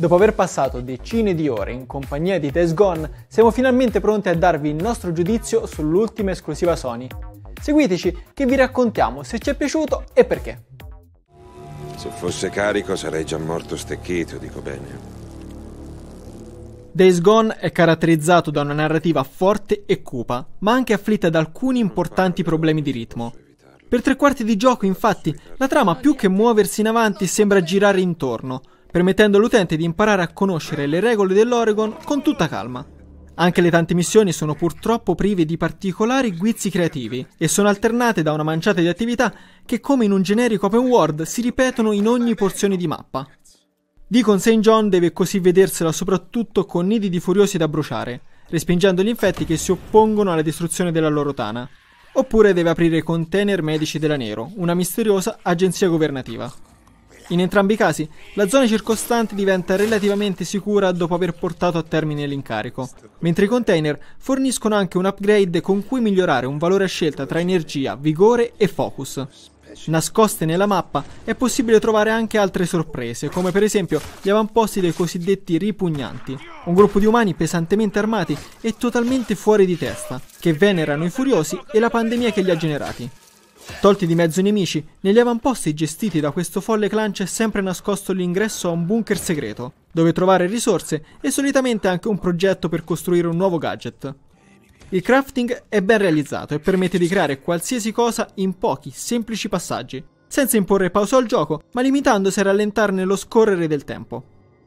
Dopo aver passato decine di ore in compagnia di Days Gone, siamo finalmente pronti a darvi il nostro giudizio sull'ultima esclusiva Sony. Seguiteci che vi raccontiamo se ci è piaciuto e perché. Se fosse carico sarei già morto stecchito, dico bene. Days Gone è caratterizzato da una narrativa forte e cupa, ma anche afflitta da alcuni importanti problemi di ritmo. Per tre quarti di gioco, infatti, la trama più che muoversi in avanti sembra girare intorno, permettendo all'utente di imparare a conoscere le regole dell'Oregon con tutta calma. Anche le tante missioni sono purtroppo prive di particolari guizzi creativi e sono alternate da una manciata di attività che come in un generico open world si ripetono in ogni porzione di mappa. Deacon St. John deve così vedersela soprattutto con nidi di furiosi da bruciare, respingendo gli infetti che si oppongono alla distruzione della loro tana. Oppure deve aprire container medici della Nero, una misteriosa agenzia governativa. In entrambi i casi, la zona circostante diventa relativamente sicura dopo aver portato a termine l'incarico, mentre i container forniscono anche un upgrade con cui migliorare un valore a scelta tra energia, vigore e focus. Nascoste nella mappa è possibile trovare anche altre sorprese, come per esempio gli avamposti dei cosiddetti ripugnanti, un gruppo di umani pesantemente armati e totalmente fuori di testa, che venerano i furiosi e la pandemia che li ha generati. Tolti di mezzo i nemici, negli avamposti gestiti da questo folle clan c'è sempre nascosto l'ingresso a un bunker segreto, dove trovare risorse e solitamente anche un progetto per costruire un nuovo gadget. Il crafting è ben realizzato e permette di creare qualsiasi cosa in pochi, semplici passaggi, senza imporre pausa al gioco, ma limitandosi a rallentarne lo scorrere del tempo.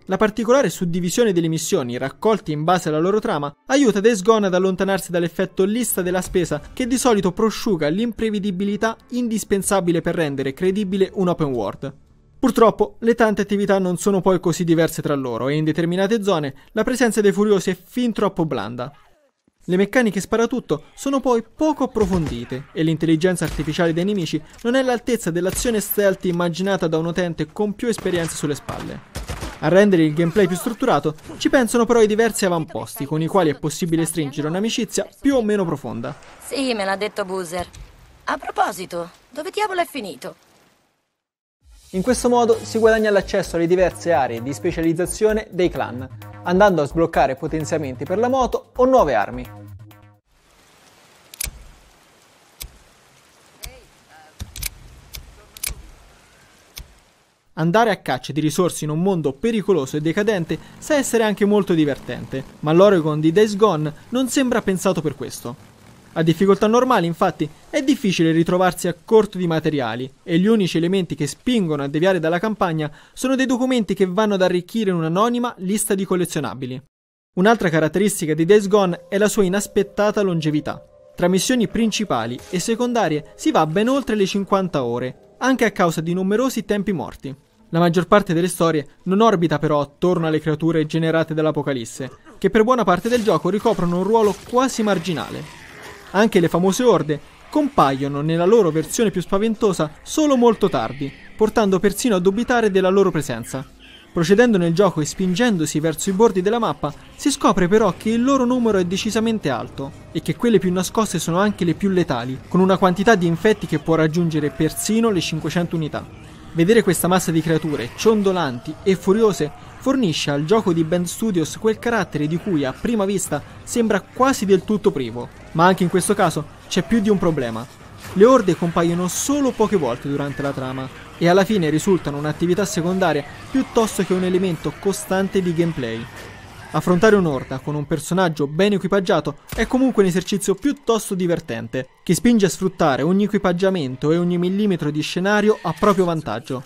La particolare suddivisione delle missioni, raccolte in base alla loro trama, aiuta Days Gone ad allontanarsi dall'effetto lista della spesa che di solito prosciuga l'imprevedibilità indispensabile per rendere credibile un open world. Purtroppo le tante attività non sono poi così diverse tra loro e in determinate zone la presenza dei furiosi è fin troppo blanda. Le meccaniche sparatutto sono poi poco approfondite e l'intelligenza artificiale dei nemici non è all'altezza dell'azione stealth immaginata da un utente con più esperienza sulle spalle. A rendere il gameplay più strutturato ci pensano però i diversi avamposti con i quali è possibile stringere un'amicizia più o meno profonda. Sì, me l'ha detto Boozer. A proposito, dove diavolo è finito? In questo modo si guadagna l'accesso alle diverse aree di specializzazione dei clan, andando a sbloccare potenziamenti per la moto o nuove armi. Andare a caccia di risorse in un mondo pericoloso e decadente sa essere anche molto divertente, ma l'Oregon di Days Gone non sembra pensato per questo. A difficoltà normali, infatti, è difficile ritrovarsi a corto di materiali e gli unici elementi che spingono a deviare dalla campagna sono dei documenti che vanno ad arricchire un'anonima lista di collezionabili. Un'altra caratteristica di Days Gone è la sua inaspettata longevità. Tra missioni principali e secondarie si va ben oltre le 50 ore anche a causa di numerosi tempi morti. La maggior parte delle storie non orbita però attorno alle creature generate dall'Apocalisse, che per buona parte del gioco ricoprono un ruolo quasi marginale. Anche le famose orde compaiono nella loro versione più spaventosa solo molto tardi, portando persino a dubitare della loro presenza. Procedendo nel gioco e spingendosi verso i bordi della mappa, si scopre però che il loro numero è decisamente alto e che quelle più nascoste sono anche le più letali, con una quantità di infetti che può raggiungere persino le 500 unità. Vedere questa massa di creature ciondolanti e furiose fornisce al gioco di Band Studios quel carattere di cui a prima vista sembra quasi del tutto privo, ma anche in questo caso c'è più di un problema. Le orde compaiono solo poche volte durante la trama e alla fine risultano un'attività secondaria piuttosto che un elemento costante di gameplay. Affrontare un'orda con un personaggio ben equipaggiato è comunque un esercizio piuttosto divertente, che spinge a sfruttare ogni equipaggiamento e ogni millimetro di scenario a proprio vantaggio.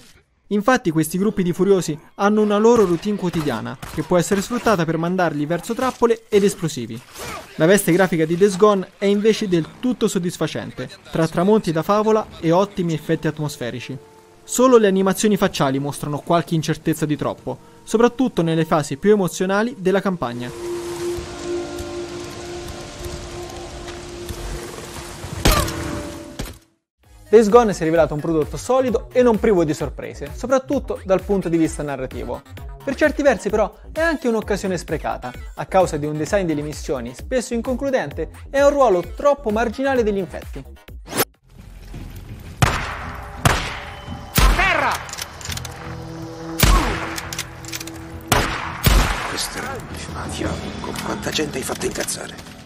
Infatti questi gruppi di furiosi hanno una loro routine quotidiana, che può essere sfruttata per mandarli verso trappole ed esplosivi. La veste grafica di The Gone è invece del tutto soddisfacente, tra tramonti da favola e ottimi effetti atmosferici. Solo le animazioni facciali mostrano qualche incertezza di troppo, soprattutto nelle fasi più emozionali della campagna, Days Gone si è rivelato un prodotto solido e non privo di sorprese, soprattutto dal punto di vista narrativo. Per certi versi però è anche un'occasione sprecata, a causa di un design delle missioni spesso inconcludente e un ruolo troppo marginale degli infetti. A terra! Questa è una mafia, con quanta gente hai fatto incazzare?